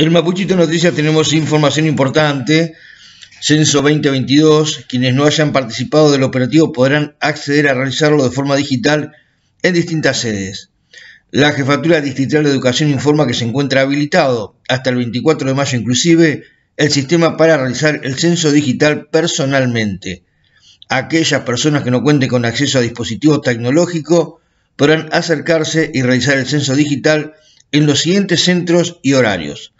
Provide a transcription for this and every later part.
En Mapuchito Noticias tenemos información importante. Censo 2022. Quienes no hayan participado del operativo podrán acceder a realizarlo de forma digital en distintas sedes. La Jefatura Distrital de Educación informa que se encuentra habilitado hasta el 24 de mayo inclusive el sistema para realizar el censo digital personalmente. Aquellas personas que no cuenten con acceso a dispositivos tecnológicos podrán acercarse y realizar el censo digital en los siguientes centros y horarios.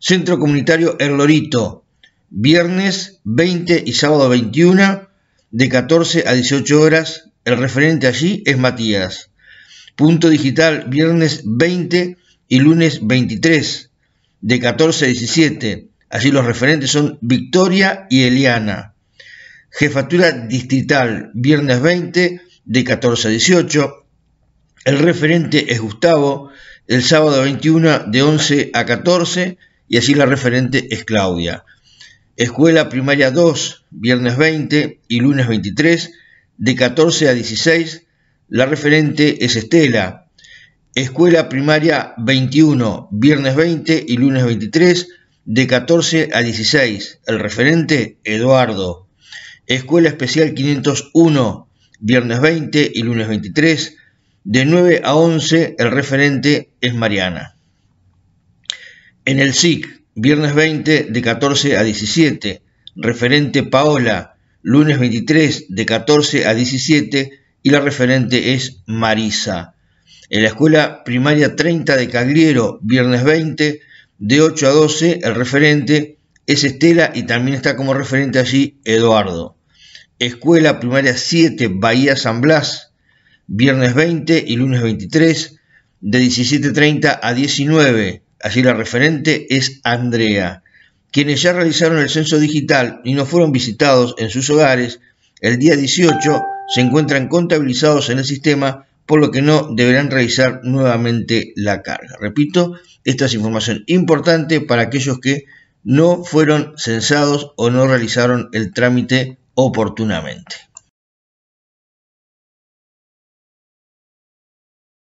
Centro Comunitario El Lorito, viernes 20 y sábado 21, de 14 a 18 horas. El referente allí es Matías. Punto Digital, viernes 20 y lunes 23, de 14 a 17. Allí los referentes son Victoria y Eliana. Jefatura Distrital, viernes 20, de 14 a 18. El referente es Gustavo, el sábado 21 de 11 a 14 y así la referente es Claudia. Escuela Primaria 2, viernes 20 y lunes 23, de 14 a 16, la referente es Estela. Escuela Primaria 21, viernes 20 y lunes 23, de 14 a 16, el referente Eduardo. Escuela Especial 501, viernes 20 y lunes 23, de 9 a 11, el referente es Mariana. En el SIC, viernes 20 de 14 a 17, referente Paola, lunes 23 de 14 a 17 y la referente es Marisa. En la escuela primaria 30 de Cagliero, viernes 20, de 8 a 12, el referente es Estela y también está como referente allí Eduardo. Escuela primaria 7, Bahía San Blas, viernes 20 y lunes 23, de 17.30 a 19 así la referente es Andrea, quienes ya realizaron el censo digital y no fueron visitados en sus hogares, el día 18 se encuentran contabilizados en el sistema, por lo que no deberán realizar nuevamente la carga. Repito, esta es información importante para aquellos que no fueron censados o no realizaron el trámite oportunamente.